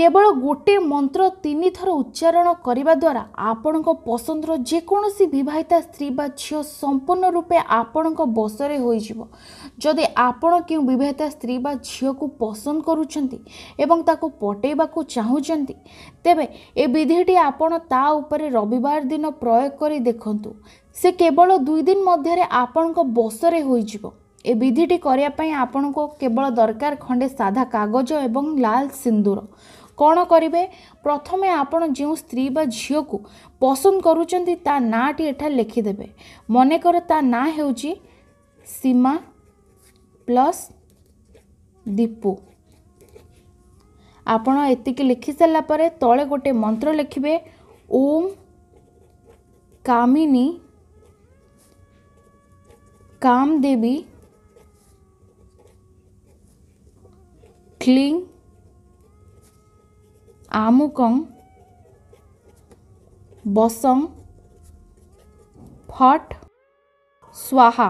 କେବଳ ଗୋଟିଏ ମନ୍ତ୍ର ତିନିଥର ଉଚ୍ଚାରଣ କରିବା ଦ୍ୱାରା ଆପଣଙ୍କ ପସନ୍ଦର ଯେକୌଣସି ବିବାହିତା ସ୍ତ୍ରୀ ବା ଝିଅ ସମ୍ପୂର୍ଣ୍ଣ ରୂପେ ଆପଣଙ୍କ ବସରେ ହୋଇଯିବ ଯଦି ଆପଣ କେଉଁ ବିବାହିତା ସ୍ତ୍ରୀ ବା ଝିଅକୁ ପସନ୍ଦ କରୁଛନ୍ତି ଏବଂ ତାକୁ ପଟେଇବାକୁ ଚାହୁଁଛନ୍ତି ତେବେ ଏ ବିଧିଟି ଆପଣ ତା ଉପରେ ରବିବାର ଦିନ ପ୍ରୟୋଗ କରି ଦେଖନ୍ତୁ ସେ କେବଳ ଦୁଇ ଦିନ ମଧ୍ୟରେ ଆପଣଙ୍କ ବସରେ ହୋଇଯିବ ଏ ବିଧିଟି କରିବା ପାଇଁ ଆପଣଙ୍କୁ କେବଳ ଦରକାର ଖଣ୍ଡେ ସାଧା କାଗଜ ଏବଂ ଲାଲ ସିନ୍ଦୁର କ'ଣ କରିବେ ପ୍ରଥମେ ଆପଣ ଯେଉଁ ସ୍ତ୍ରୀ ବା ଝିଅକୁ ପସନ୍ଦ କରୁଛନ୍ତି ତା ନାଁଟି ଏଠାରେ ଲେଖିଦେବେ ମନେକର ତା ନାଁ ହେଉଛି ସୀମା ପ୍ଲସ୍ ଦୀପୁ ଆପଣ ଏତିକି ଲେଖିସାରିଲା ପରେ ତଳେ ଗୋଟେ ମନ୍ତ୍ର ଲେଖିବେ ଓମ୍ କାମିନୀ कामदेवी क्लिंग ଆମୁକଂ ବସଂ ଫଟ୍ ସ୍ୱାହା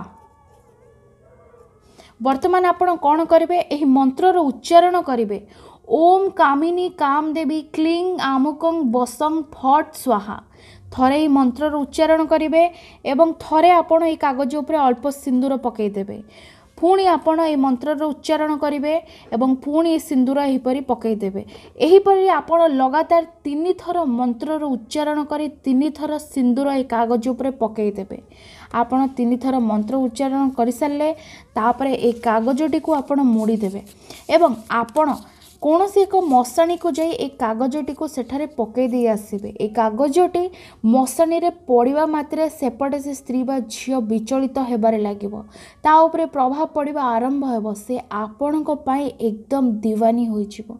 ବର୍ତ୍ତମାନ ଆପଣ କ'ଣ କରିବେ ଏହି ମନ୍ତ୍ରର ଉଚ୍ଚାରଣ କରିବେ ଓମ୍ କାମିନୀ କାମ ଦେବୀ କ୍ଲିଂ ଆମୁକଂ ବସଂ ଫଟ୍ ସ୍ୱାହା ଥରେ ଏହି ମନ୍ତ୍ରର ଉଚ୍ଚାରଣ କରିବେ ଏବଂ ଥରେ ଆପଣ ଏହି କାଗଜ ଉପରେ ଅଳ୍ପ ସିନ୍ଦୁର ପକାଇଦେବେ ପୁଣି ଆପଣ ଏ ମନ୍ତ୍ରର ଉଚ୍ଚାରଣ କରିବେ ଏବଂ ପୁଣି ସିନ୍ଦୁର ଏହିପରି ପକାଇଦେବେ ଏହିପରି ଆପଣ ଲଗାତାର ତିନିଥର ମନ୍ତ୍ରର ଉଚ୍ଚାରଣ କରି ତିନିଥର ସିନ୍ଦୁର ଏ କାଗଜ ଉପରେ ପକାଇଦେବେ ଆପଣ ତିନିଥର ମନ୍ତ୍ର ଉଚ୍ଚାରଣ କରିସାରିଲେ ତାପରେ ଏ କାଗଜଟିକୁ ଆପଣ ମୋଡ଼ିଦେବେ ଏବଂ ଆପଣ କୌଣସି ଏକ ମଶାଣିକୁ ଯାଇ ଏ କାଗଜଟିକୁ ସେଠାରେ ପକାଇ ଦେଇ ଆସିବେ ଏ କାଗଜଟି ମଶାଣିରେ ପଡ଼ିବା ମାତ୍ରେ ସେପଟେ ସେ ସ୍ତ୍ରୀ ବା ଝିଅ ବିଚଳିତ ହେବାରେ ଲାଗିବ ତା ଉପରେ ପ୍ରଭାବ ପଡ଼ିବା ଆରମ୍ଭ ହେବ ସେ ଆପଣଙ୍କ ପାଇଁ ଏକଦମ ଦିୱାନୀ ହୋଇଯିବ